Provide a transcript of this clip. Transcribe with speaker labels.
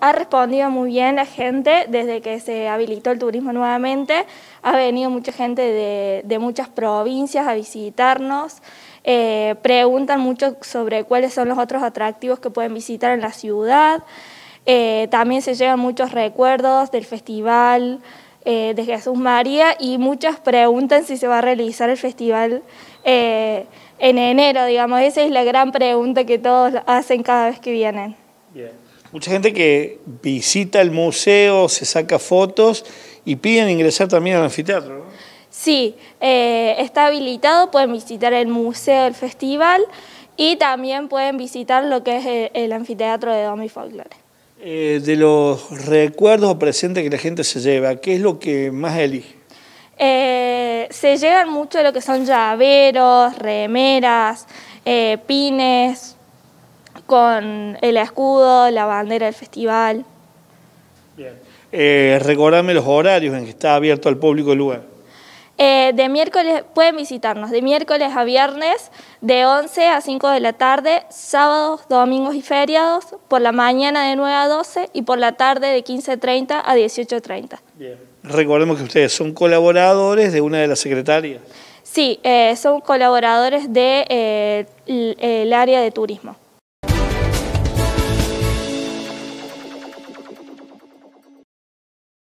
Speaker 1: Ha respondido muy bien la gente desde que se habilitó el turismo nuevamente. Ha venido mucha gente de, de muchas provincias a visitarnos. Eh, preguntan mucho sobre cuáles son los otros atractivos que pueden visitar en la ciudad. Eh, también se llevan muchos recuerdos del festival eh, de Jesús María y muchas preguntan si se va a realizar el festival eh, en enero, digamos. Esa es la gran pregunta que todos hacen cada vez que vienen.
Speaker 2: Bien mucha gente que visita el museo, se saca fotos y piden ingresar también al anfiteatro.
Speaker 1: Sí, eh, está habilitado, pueden visitar el museo el festival y también pueden visitar lo que es el, anfiteatro de Domi Folklore.
Speaker 2: Eh, de los recuerdos o presentes que la gente se lleva, ¿qué es lo que más elige?
Speaker 1: Eh, se llegan mucho de lo que son llaveros, remeras, pines, con el escudo, la bandera del festival.
Speaker 2: Bien. Eh, recordame los horarios en que está abierto al público el lugar.
Speaker 1: Eh, de miércoles, pueden visitarnos de miércoles a viernes, de 11 a 5 de la tarde, sábados, domingos y feriados, por la mañana de 9 a 12 y por la tarde de 15.30 a 18.30. Bien.
Speaker 2: Recordemos que ustedes son colaboradores de una de las secretarias.
Speaker 1: Sí, eh, son colaboradores del área de turismo.